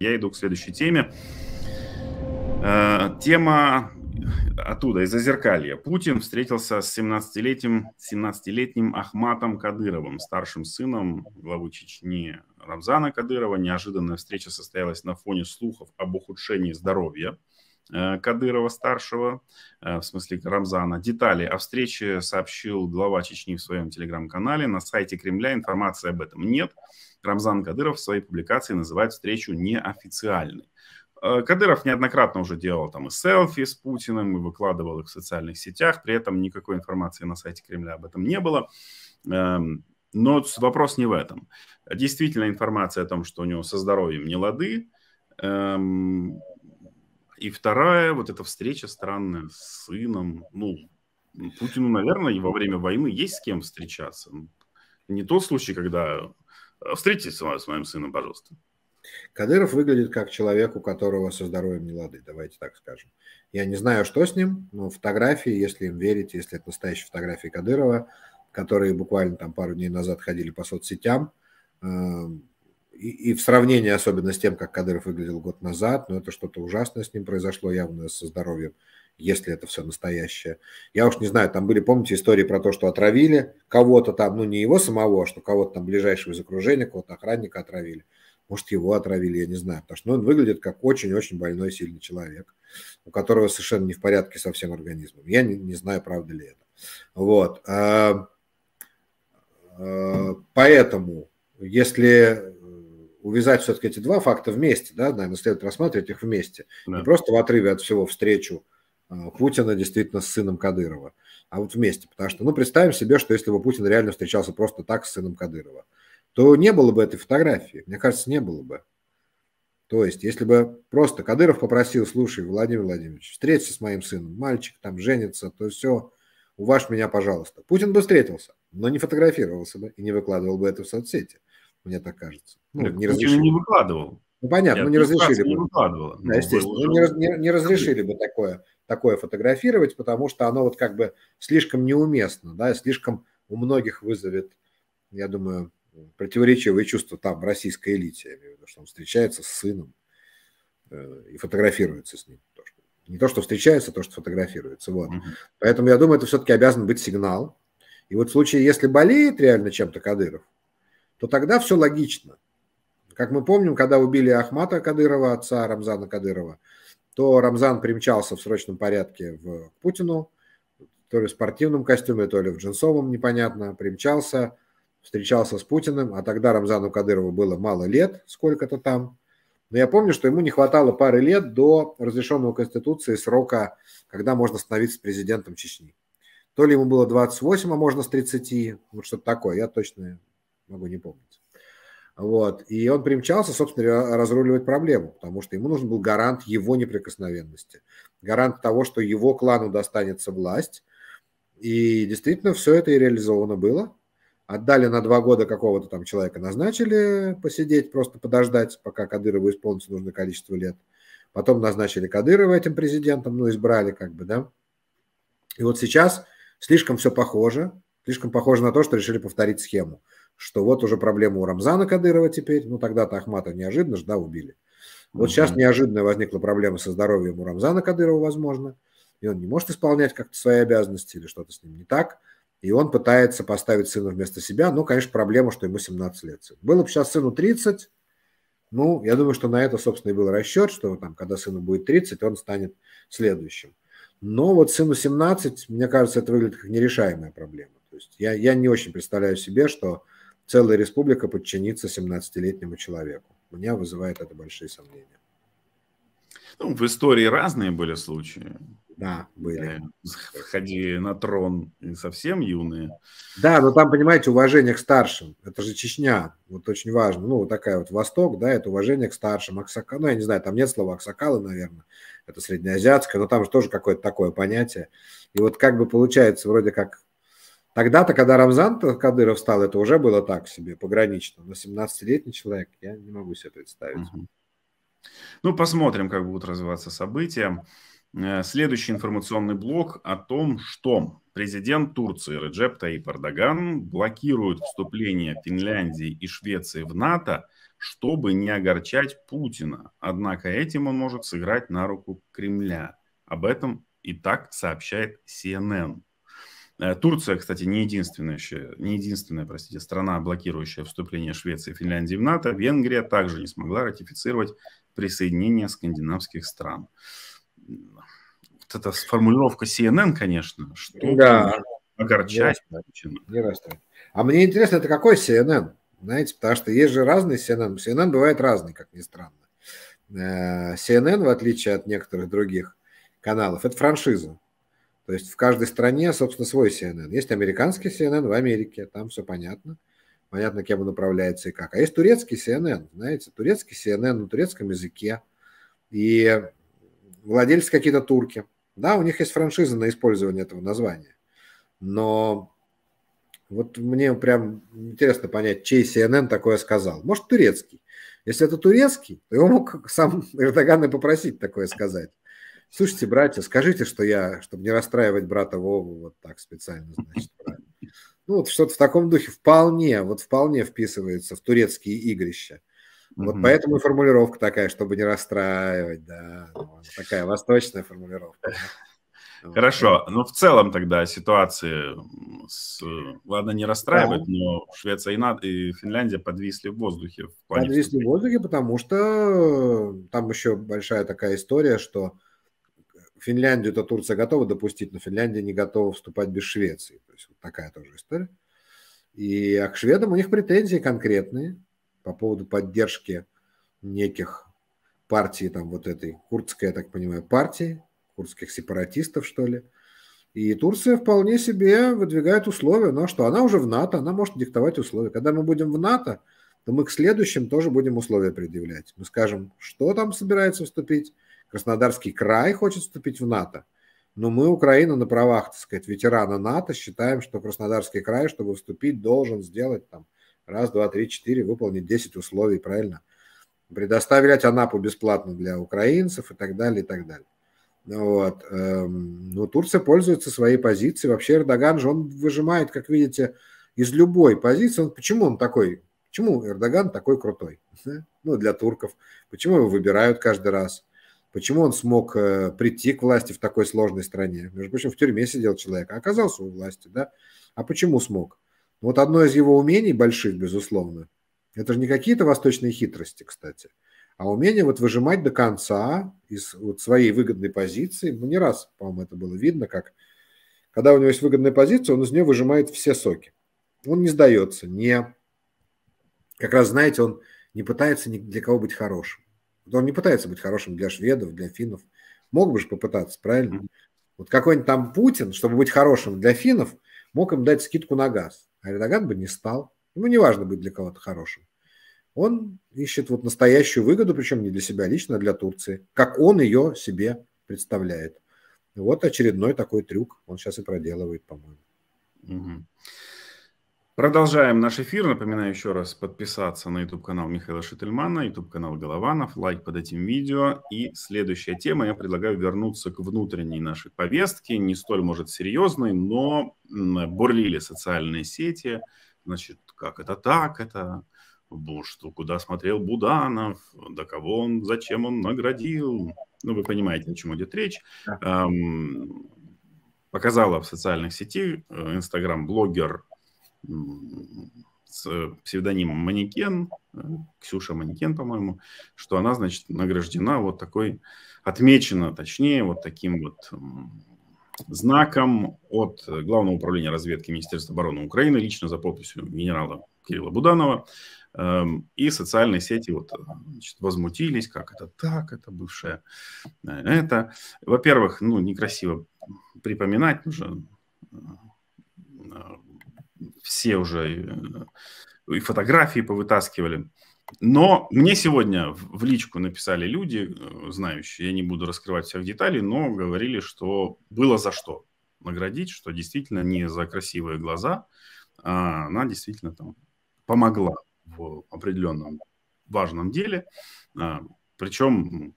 я иду к следующей теме. Э, тема оттуда, из Азеркалья. Путин встретился с 17-летним 17 Ахматом Кадыровым, старшим сыном главы Чечни Рамзана Кадырова. Неожиданная встреча состоялась на фоне слухов об ухудшении здоровья э, Кадырова-старшего, э, в смысле Рамзана. Детали о встрече сообщил глава Чечни в своем телеграм-канале. На сайте Кремля информации об этом нет. Рамзан Кадыров в своей публикации называет встречу неофициальной. Э, Кадыров неоднократно уже делал там и селфи с Путиным, и выкладывал их в социальных сетях, при этом никакой информации на сайте Кремля об этом не было. Эм, но вопрос не в этом. Действительно, информация о том, что у него со здоровьем не лады. Эм, и вторая, вот эта встреча странная с сыном. Ну, Путину, наверное, во время войны есть с кем встречаться. Не тот случай, когда а встретитесь с моим сыном, пожалуйста. Кадыров выглядит как человек, у которого со здоровьем не лады, давайте так скажем. Я не знаю, что с ним, но фотографии, если им верить, если это настоящие фотографии Кадырова, которые буквально там пару дней назад ходили по соцсетям, эм, и, и в сравнении особенно с тем, как Кадыров выглядел год назад, но ну, это что-то ужасное с ним произошло явно со здоровьем если это все настоящее. Я уж не знаю, там были, помните, истории про то, что отравили кого-то там, ну не его самого, а что кого-то там ближайшего из окружения, кого-то охранника отравили. Может, его отравили, я не знаю, потому что ну, он выглядит как очень-очень больной, сильный человек, у которого совершенно не в порядке со всем организмом. Я не, не знаю, правда ли это. Вот. А, а, поэтому, если э, увязать все-таки эти два факта вместе, да, наверное, следует рассматривать их вместе. Да. Не просто в отрыве от всего встречу Э, Путина действительно с сыном Кадырова, а вот вместе. Потому что, ну, представим себе, что если бы Путин реально встречался просто так с сыном Кадырова, то не было бы этой фотографии. Мне кажется, не было бы. То есть, если бы просто Кадыров попросил, слушай, Владимир Владимирович, встреться с моим сыном, мальчик там женится, то все, уважь меня, пожалуйста. Путин бы встретился, но не фотографировался бы и не выкладывал бы это в соцсети, мне так кажется. Ну, так не разрешили. не выкладывал. Ну, понятно, Я ну не разрешили бы. Не Да, ну, естественно, ну, не, не, не разрешили бы такое такое фотографировать, потому что оно вот как бы слишком неуместно, да, слишком у многих вызовет, я думаю, противоречивые чувства там в российской элите, виду, что он встречается с сыном э, и фотографируется с ним. Не то, что встречается, а то, что фотографируется. Вот. Mm-hmm. Поэтому я думаю, это все-таки обязан быть сигнал. И вот в случае, если болеет реально чем-то Кадыров, то тогда все логично. Как мы помним, когда убили Ахмата Кадырова, отца Рамзана Кадырова, то Рамзан примчался в срочном порядке в Путину, то ли в спортивном костюме, то ли в джинсовом, непонятно, примчался, встречался с Путиным, а тогда Рамзану Кадырову было мало лет, сколько-то там. Но я помню, что ему не хватало пары лет до разрешенного Конституции срока, когда можно становиться президентом Чечни. То ли ему было 28, а можно с 30, вот что-то такое, я точно могу не помнить. Вот. И он примчался, собственно, разруливать проблему, потому что ему нужен был гарант его неприкосновенности, гарант того, что его клану достанется власть. И действительно, все это и реализовано было. Отдали на два года какого-то там человека, назначили посидеть, просто подождать, пока Кадырову исполнится нужное количество лет. Потом назначили Кадырова этим президентом, ну, избрали как бы, да. И вот сейчас слишком все похоже, слишком похоже на то, что решили повторить схему что вот уже проблема у Рамзана Кадырова теперь, ну тогда-то Ахматова неожиданно же, да, убили. Вот mm ну сейчас неожиданно возникла проблема со здоровьем у Рамзана Кадырова, возможно, и он не может исполнять как-то свои обязанности или что-то с ним не так, и он пытается поставить сына вместо себя, ну, конечно, проблема, что ему 17 лет. Было бы сейчас сыну 30, ну, я думаю, что на это, собственно, и был расчет, что там, когда сыну будет 30, он станет следующим. Но вот сыну 17, мне кажется, это выглядит как нерешаемая проблема. То есть я, я не очень представляю себе, что целая республика подчинится 17-летнему человеку. У меня вызывает это большие сомнения. Ну, в истории разные были случаи. Да, были. Э, Ходи на трон и совсем юные. Да, но там, понимаете, уважение к старшим. Это же Чечня, вот очень важно. Ну, вот такая вот Восток, да, это уважение к старшим. Аксака... Ну, я не знаю, там нет слова аксакалы, наверное. Это среднеазиатское, но там же тоже какое-то такое понятие. И вот как бы получается, вроде как Тогда-то, когда Рамзан Кадыров стал, это уже было так себе, погранично. Но 17-летний человек, я не могу себе представить. Ну, посмотрим, как будут развиваться события. Э, следующий информационный блок о том, что президент Турции Реджеп Таип Эрдоган блокирует вступление Финляндии и Швеции в НАТО, чтобы не огорчать Путина. Однако этим он может сыграть на руку Кремля. Об этом и так сообщает CNN. Э, Турция, кстати, не единственная, еще, не единственная простите, страна, блокирующая вступление Швеции и Финляндии в НАТО. Венгрия также не смогла ратифицировать присоединение скандинавских стран. Вот эта формулировка CNN, конечно, что да. огорчать. Не расстроить. А мне интересно, это какой CNN? Знаете, потому что есть же разные CNN. CNN бывает разный, как ни странно. Э, CNN, в отличие от некоторых других каналов, это франшиза. То есть в каждой стране, собственно, свой CNN. Есть американский CNN в Америке, там все понятно. Понятно, кем он управляется и как. А есть турецкий CNN, знаете, турецкий CNN на турецком языке. И владельцы какие-то турки. Да, у них есть франшиза на использование этого названия. Но вот мне прям интересно понять, чей CNN такое сказал. Может, турецкий. Если это турецкий, то его мог сам Эрдоган и попросить такое сказать. Слушайте, братья, скажите, что я, чтобы не расстраивать брата Вову, вот так специально, значит, правильно. Ну, вот что-то в таком духе вполне, вот вполне вписывается в турецкие игрища. Вот mm поэтому и формулировка такая, чтобы не расстраивать, да. Ну, такая восточная формулировка. Хорошо, но ну, в целом тогда ситуации, с... ладно, не расстраивать, да. но Швеция и, Над... и Финляндия подвисли в воздухе. В плане подвисли в воздухе, потому что э, там еще большая такая история, что Финляндию-то Турция готова допустить, но Финляндия не готова вступать без Швеции. То есть вот такая тоже история. И а к шведам у них претензии конкретные по поводу поддержки неких партии, там вот этой курдской, я так понимаю, партии, курдских сепаратистов, что ли. И Турция вполне себе выдвигает условия, но ну, а что она уже в НАТО, она может диктовать условия. Когда мы будем в НАТО, то мы к следующим тоже будем условия предъявлять. Мы скажем, что там собирается вступить, Краснодарский край хочет вступить в НАТО. Но мы, Украина, на правах, так сказать, ветерана НАТО, считаем, что Краснодарский край, чтобы вступить, должен сделать там раз, два, три, четыре, выполнить 10 условий, правильно? Предоставлять Анапу бесплатно для украинцев и так далее, и так далее. Ну вот. Эм, Но ну, Турция пользуется своей позицией. Вообще Эрдоган же, он выжимает, как видите, из любой позиции. Он, почему он такой? Почему Эрдоган такой крутой? Ну, для турков. Почему его выбирают каждый раз? Почему он смог э, прийти к власти в такой сложной стране? Между прочим, в тюрьме сидел человек, а оказался у власти, да? А почему смог? Ну, вот одно из его умений больших, безусловно, это же не какие-то восточные хитрости, кстати, а умение вот выжимать до конца из вот своей выгодной позиции. Ну, не раз, по-моему, это было видно, как когда у него есть выгодная позиция, он из нее выжимает все соки. Он не сдается, не... Как раз, знаете, он не пытается ни для кого быть хорошим. Он не пытается быть хорошим для шведов, для финнов. Мог бы же попытаться, правильно? Вот какой-нибудь там Путин, чтобы быть хорошим для финнов, мог им дать скидку на газ. А Эрдоган бы не стал. Ему не важно быть для кого-то хорошим. Он ищет вот настоящую выгоду, причем не для себя лично, а для Турции, как он ее себе представляет. Вот очередной такой трюк он сейчас и проделывает, по-моему. Угу. Продолжаем наш эфир. Напоминаю еще раз подписаться на YouTube-канал Михаила Шительмана, YouTube-канал Голованов, лайк под этим видео. И следующая тема, я предлагаю вернуться к внутренней нашей повестке, не столь, может, серьезной, но бурлили социальные сети. Значит, как это так, это что ну, куда смотрел Буданов, да кого он, зачем он наградил. Ну, вы понимаете, о чем идет речь. Эм, показала в социальных сетях э, инстаграм-блогер с псевдонимом Манекен, э, Ксюша Манекен, по-моему, что она, значит, награждена вот такой, отмечена, точнее, вот таким вот знаком от Главного управления разведки Министерства обороны Украины, лично за подписью генерала Кирилла Буданова. Эм, и социальные сети вот, э, значит, возмутились, как это так, это бывшая, э, это. Во-первых, ну, некрасиво припоминать, уже все уже э, и, фотографии повытаскивали. Но мне сегодня в личку написали люди, э, знающие, я не буду раскрывать всех деталей, но говорили, что было за что наградить, что действительно не за красивые глаза, а она действительно там помогла в определенном важном деле. А, причем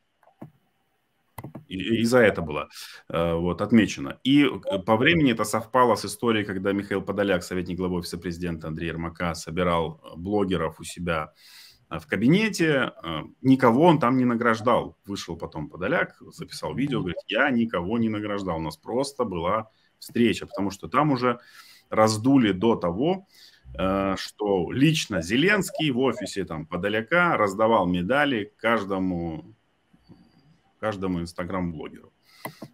и, за это было э, вот, отмечено. И по времени это совпало с историей, когда Михаил Подоляк, советник главы Офиса Президента Андрей Ермака, собирал э, блогеров у себя э, в кабинете. Никого он там не награждал. Вышел потом Подоляк, записал видео, говорит, я никого не награждал. У нас просто была встреча, потому что там уже раздули до того, что лично Зеленский в офисе там Подоляка раздавал медали каждому каждому инстаграм-блогеру.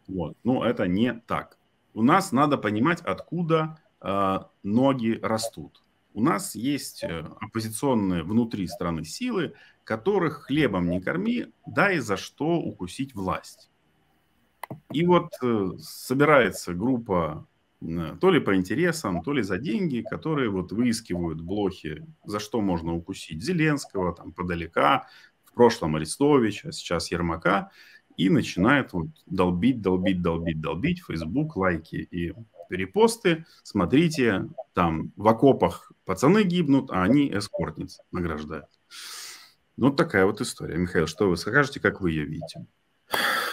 Вот. Но ну, это не так. У нас надо понимать, откуда э, ноги растут. У нас есть э, оппозиционные внутри страны силы, которых хлебом не корми, да и за что укусить власть. И вот э, собирается группа э, то ли по интересам, то ли за деньги, которые вот выискивают блохи, за что можно укусить Зеленского, там, подалека, в прошлом Арестовича, сейчас Ермака, и начинает вот долбить, долбить, долбить, долбить, Facebook, лайки и перепосты. Смотрите, там в окопах пацаны гибнут, а они эскортниц награждают. Ну, вот такая вот история. Михаил, что вы скажете, как вы ее видите?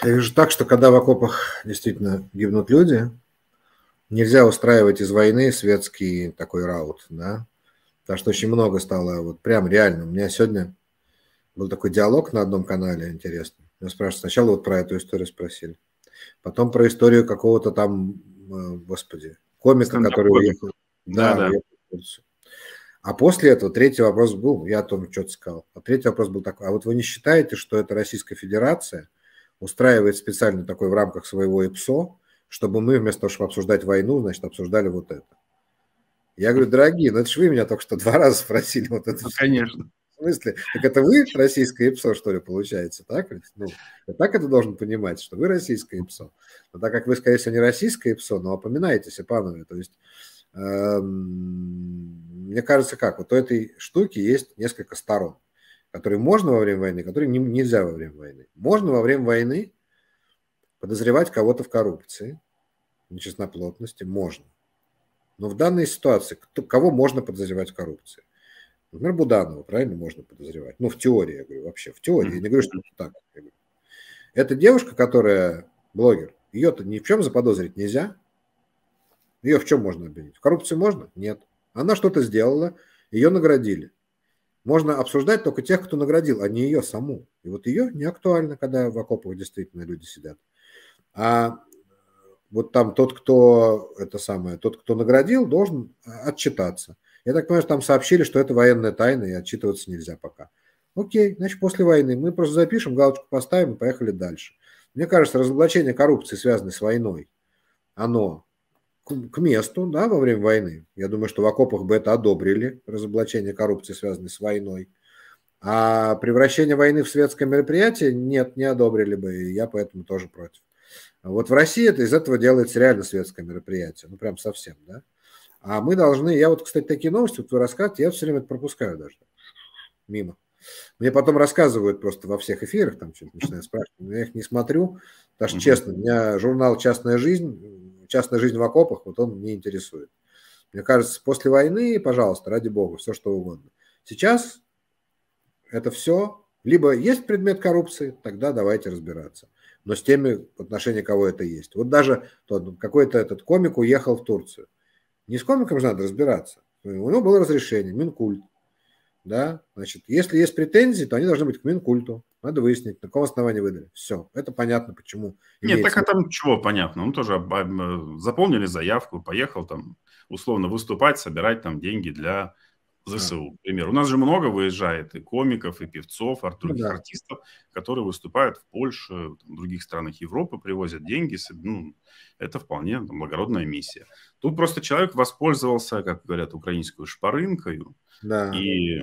Я вижу так, что когда в окопах действительно гибнут люди, нельзя устраивать из войны светский такой раут, да, потому что очень много стало, вот прям реально. У меня сегодня был такой диалог на одном канале интересный. Я спрашиваю, сначала вот про эту историю спросили. Потом про историю какого-то там, э, господи, комика, Стендап который комик. уехал. Да, да. Уехал А после этого третий вопрос был, я о том что-то сказал, а третий вопрос был такой, а вот вы не считаете, что это Российская Федерация устраивает специально такой в рамках своего ИПСО, чтобы мы вместо того, чтобы обсуждать войну, значит, обсуждали вот это? Я говорю, дорогие, ну это же вы меня только что два раза спросили вот это. Ну, конечно. В смысле? Так это вы российское ИПСО, что ли, получается, так Ну, так это должен понимать, что вы российское ИПСО. Но так как вы, скорее всего, не российское ИПСО, но опоминаетесь Ипанове, то есть эм, мне кажется, как, вот у этой штуки есть несколько сторон, которые можно во время войны, которые не, нельзя во время войны. Можно во время войны подозревать кого-то в коррупции, нечестноплотности, можно. Но в данной ситуации кто, кого можно подозревать в коррупции? Типа, Например, Буданова, правильно, можно подозревать. Ну, в теории, я говорю, вообще, в теории. Я не говорю, что это так. Это девушка, которая блогер, ее-то ни в чем заподозрить нельзя. Ее в чем можно обвинить? В коррупции можно? Нет. Она что-то сделала, ее наградили. Можно обсуждать только тех, кто наградил, а не ее саму. И вот ее не актуально, когда в окопах действительно люди сидят. А вот там тот, кто это самое, тот, кто наградил, должен отчитаться. Я так понимаю, что там сообщили, что это военная тайна и отчитываться нельзя пока. Окей, значит, после войны мы просто запишем, галочку поставим и поехали дальше. Мне кажется, разоблачение коррупции, связанной с войной, оно к, к месту, да, во время войны. Я думаю, что в окопах бы это одобрили, разоблачение коррупции, связанной с войной. А превращение войны в светское мероприятие нет, не одобрили бы, и я поэтому тоже против. Вот в России это из этого делается реально светское мероприятие, ну прям совсем, да? А мы должны, я вот, кстати, такие новости, вот вы рассказываете, я все время это пропускаю даже. Мимо. Мне потом рассказывают просто во всех эфирах, там что-то начинают спрашивать, но я их не смотрю, потому что, честно, у меня журнал «Частная жизнь», «Частная жизнь в окопах», вот он не интересует. Мне кажется, после войны, пожалуйста, ради бога, все что угодно. Сейчас это все, либо есть предмет коррупции, тогда давайте разбираться. Но с теми, в отношении кого это есть. Вот даже какой-то этот комик уехал в Турцию. Не с комиком же надо разбираться. У него было разрешение, Минкульт. Да, значит, если есть претензии, то они должны быть к Минкульту. Надо выяснить, на каком основании выдали. Все, это понятно, почему. Нет, так смысл. а там чего понятно? Он ну, тоже заполнили заявку, поехал там условно выступать, собирать там деньги для ЗСУ, да. например. У нас же много выезжает и комиков, и певцов, и других ну да. артистов, которые выступают в Польше, в других странах Европы, привозят деньги. Ну, это вполне там, благородная миссия. Тут просто человек воспользовался, как говорят, украинскую шпарынкою да. и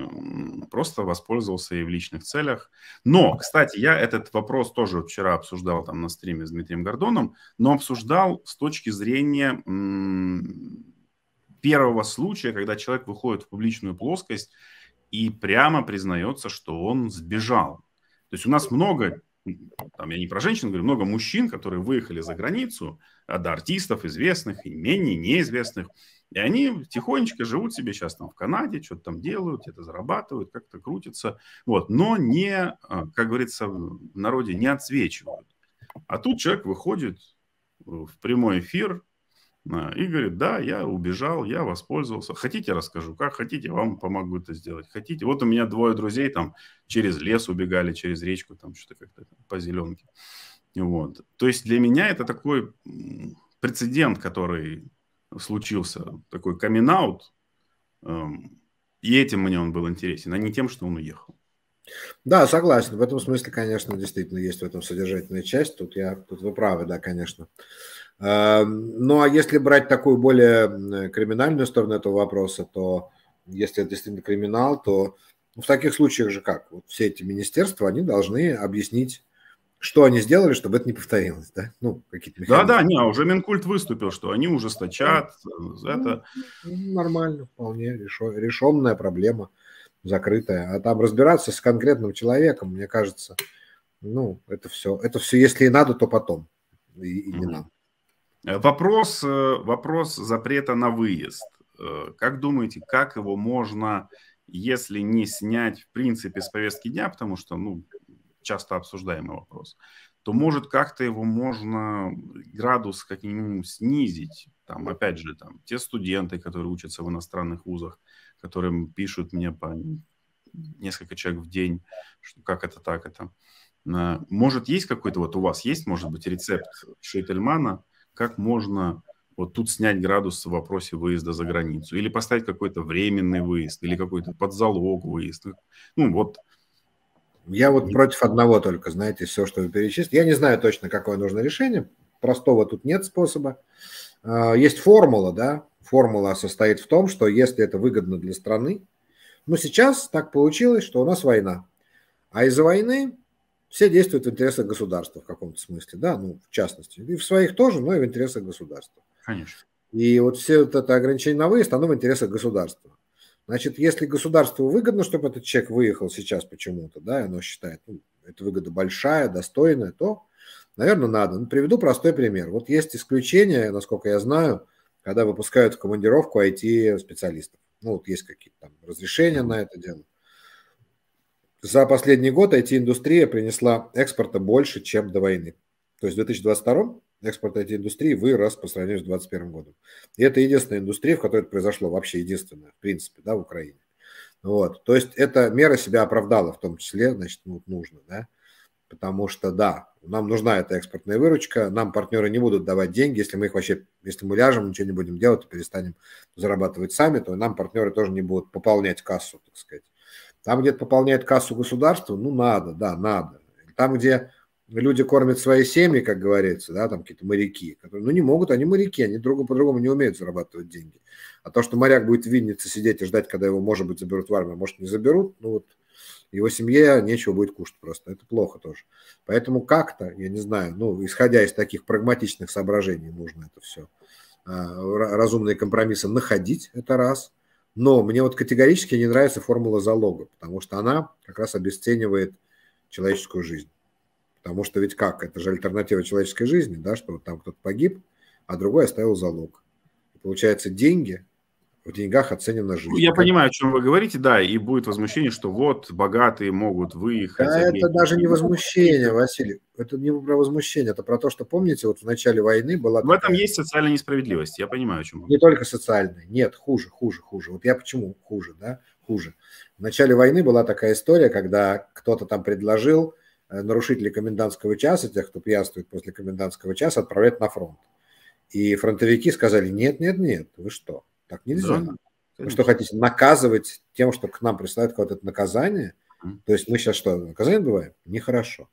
просто воспользовался ей в личных целях. Но, кстати, я этот вопрос тоже вчера обсуждал там на стриме с Дмитрием Гордоном, но обсуждал с точки зрения первого случая, когда человек выходит в публичную плоскость и прямо признается, что он сбежал. То есть у нас много, там я не про женщин говорю, много мужчин, которые выехали за границу, а, до артистов известных и менее неизвестных, и они тихонечко живут себе сейчас там в Канаде, что-то там делают, это зарабатывают, как-то крутятся, вот, но не, а, как говорится в народе, не отсвечивают. А тут человек выходит э, в прямой эфир, а, и говорит, да, я убежал, я воспользовался. Хотите, расскажу, как хотите, вам помогу это сделать. Хотите. Вот у меня двое друзей там через лес убегали, через речку, там что-то как-то по зеленке. Вот. То есть для меня это такой прецедент, который случился, такой камин эм, и этим мне он был интересен, а не тем, что он уехал. Да, согласен. В этом смысле, конечно, действительно есть в этом содержательная часть. Тут я, тут вы правы, да, конечно. Эм, ну а если брать такую более криминальную сторону этого вопроса, то если это действительно криминал, то ну, в таких случаях же как? Вот все эти министерства, они должны объяснить, что они сделали, чтобы это не повторилось, да? Ну, какие-то механизмы. Да-да, не, а уже Минкульт выступил, что они ужесточат, за э, это... Ну, ну, нормально, вполне решенная проблема, закрытая. А там разбираться с конкретным человеком, мне кажется, ну, это все, это все, если и надо, то потом, и, и не надо. Э, вопрос, э, вопрос запрета на выезд. Э, как думаете, как его можно, если не снять, в принципе, с повестки дня, потому что, ну, часто обсуждаемый вопрос, то, может, как-то его можно градус как минимум снизить. Там, опять же, там, те студенты, которые учатся в иностранных вузах, которым пишут мне по несколько человек в день, что как это так это. Может, есть какой-то, вот у вас есть, может быть, рецепт Шейтельмана, как можно вот тут снять градус в вопросе выезда за границу, или поставить какой-то временный выезд, или какой-то подзалог выезд. Ну, вот я вот против одного только, знаете, все, что вы перечислили. Я не знаю точно, какое нужно решение. Простого тут нет способа. А, есть формула, да. Формула состоит в том, что если это выгодно для страны, но ну, сейчас так получилось, что у нас война. А из-за войны все действуют в интересах государства в каком-то смысле, да, ну, в частности. И в своих тоже, но и в интересах государства. Конечно. И вот все вот это ограничение на выезд, оно в интересах государства. Значит, если государству выгодно, чтобы этот человек выехал сейчас почему-то, да, оно считает, ну, эта выгода большая, достойная, то, наверное, надо. Ну, приведу простой пример. Вот есть исключения, насколько я знаю, когда выпускают в командировку IT-специалистов. Ну, вот есть какие-то там разрешения на это дело. За последний год IT-индустрия принесла экспорта больше, чем до войны. То есть в 2022 экспорт IT-индустрии вырос по сравнению с 2021 годом. И это единственная индустрия, в которой это произошло, вообще единственная, в принципе, да, в Украине. Вот. То есть эта мера себя оправдала в том числе, значит, ну, нужно, да, потому что, да, нам нужна эта экспортная выручка, нам партнеры не будут давать деньги, если мы их вообще, если мы ляжем, ничего не будем делать, и перестанем зарабатывать сами, то нам партнеры тоже не будут пополнять кассу, так сказать. Там, где пополняет кассу государства, ну, надо, да, надо. Там, где люди кормят свои семьи, как говорится, да, там какие-то моряки, которые, ну, не могут, они моряки, они друг по-другому не умеют зарабатывать деньги. А то, что моряк будет в Виннице сидеть и ждать, когда его, может быть, заберут в армию, а может, не заберут, ну, вот, его семье нечего будет кушать просто. Это плохо тоже. Поэтому как-то, я не знаю, ну, исходя из таких прагматичных соображений, нужно это все. А, разумные компромиссы находить, это раз – но мне вот категорически не нравится формула залога, потому что она как раз обесценивает человеческую жизнь. Потому что ведь как? Это же альтернатива человеческой жизни, да, что вот там кто-то погиб, а другой оставил залог. получается, деньги в деньгах оценена жизнь. Я понимаю, о чем вы говорите, да, и будет возмущение, что вот богатые могут выехать. Да, это даже не возмущение, Василий, это не про возмущение, это про то, что помните, вот в начале войны была. В этом есть социальная несправедливость, я понимаю, о чем. Вы. Не только социальная, нет, хуже, хуже, хуже. Вот я почему хуже, да, хуже. В начале войны была такая история, когда кто-то там предложил э, нарушителей комендантского часа, тех, кто пьянствует после комендантского часа, отправлять на фронт. И фронтовики сказали, нет, нет, нет, вы что, так нельзя. Да. Вы что хотите, наказывать тем, что к нам присылают какое-то наказание? То есть мы сейчас что, наказание бываем? Нехорошо.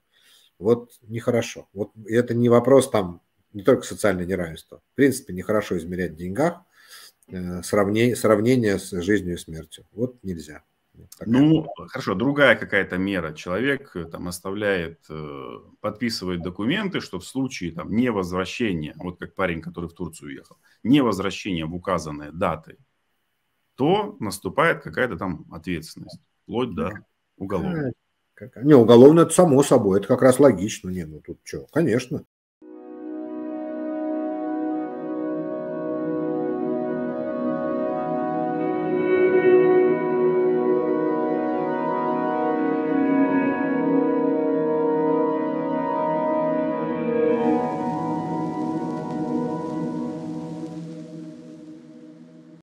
Вот нехорошо. Вот это не вопрос там не только социальное неравенство. В принципе, нехорошо измерять в деньгах э, сравнение, сравнение с жизнью и смертью. Вот нельзя. Такая. Ну, хорошо, другая какая-то мера. Человек э, там оставляет, э, подписывает документы, что в случае там невозвращения, вот как парень, который в Турцию уехал, невозвращения в указанные даты, то наступает какая-то там ответственность, вплоть до уголовной. Не, уголовно это само собой, это как раз логично. Не, ну тут что, конечно.